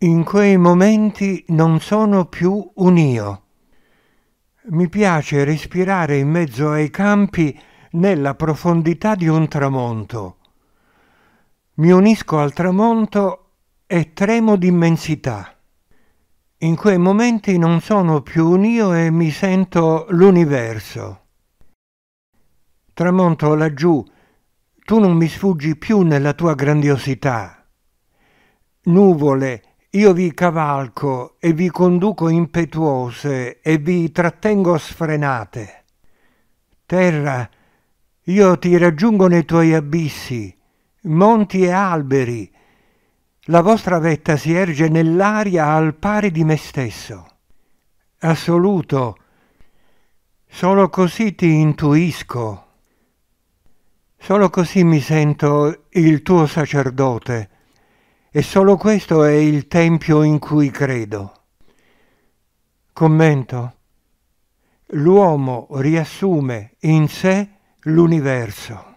In quei momenti non sono più un io. Mi piace respirare in mezzo ai campi nella profondità di un tramonto. Mi unisco al tramonto e tremo d'immensità. In quei momenti non sono più un io e mi sento l'universo. Tramonto laggiù, tu non mi sfuggi più nella tua grandiosità. Nuvole, io vi cavalco e vi conduco impetuose e vi trattengo sfrenate. Terra, io ti raggiungo nei tuoi abissi, monti e alberi. La vostra vetta si erge nell'aria al pari di me stesso. Assoluto, solo così ti intuisco. Solo così mi sento il tuo sacerdote e solo questo è il tempio in cui credo. Commento. L'uomo riassume in sé l'universo.